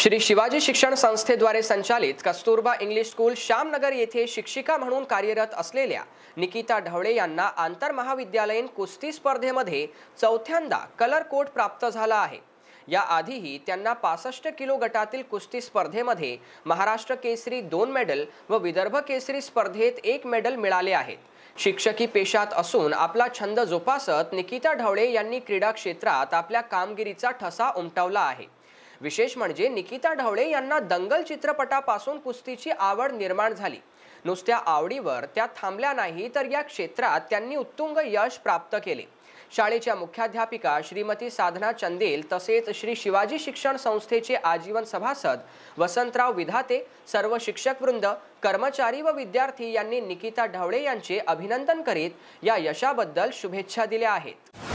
श्री शिवाजी शिक्षण संस्थेद्वारे संचालित कस्तुरबा इंग्लिश स्कूल श्यामनगर येथे शिक्षिका म्हणून कार्यरत असलेल्या निकिता ढवळे यांना आंतर महाविद्यालयीन कुस्ती स्पर्धेमध्ये चौथ्यांदा कलर कोट प्राप्त झाला आहे याआधीही त्यांना पासष्ट किलो गटातील कुस्ती स्पर्धेमध्ये महाराष्ट्र केसरी दोन मेडल व विदर्भ केसरी स्पर्धेत एक मेडल मिळाले आहेत शिक्षकी पेशात असून आपला छंद जोपासत निकिता ढवळे यांनी क्रीडा क्षेत्रात आपल्या कामगिरीचा ठसा उमटवला आहे विशेष म्हणजे निकिता ढवळे यांना दंगल चित्रपटापासून कुस्तीची आवड निर्माण झाली नुसत्या आवडीवर त्या थांबल्या नाही तर या क्षेत्रात त्यांनी उत्तुंग यश प्राप्त केले शाळेच्या मुख्याध्यापिका श्रीमती साधना चंदेल तसेच श्री शिवाजी शिक्षण संस्थेचे आजीवन सभासद वसंतराव विधाते सर्व शिक्षकवृंद कर्मचारी व विद्यार्थी यांनी निकिता ढवळे यांचे अभिनंदन करीत या यशाबद्दल शुभेच्छा दिल्या आहेत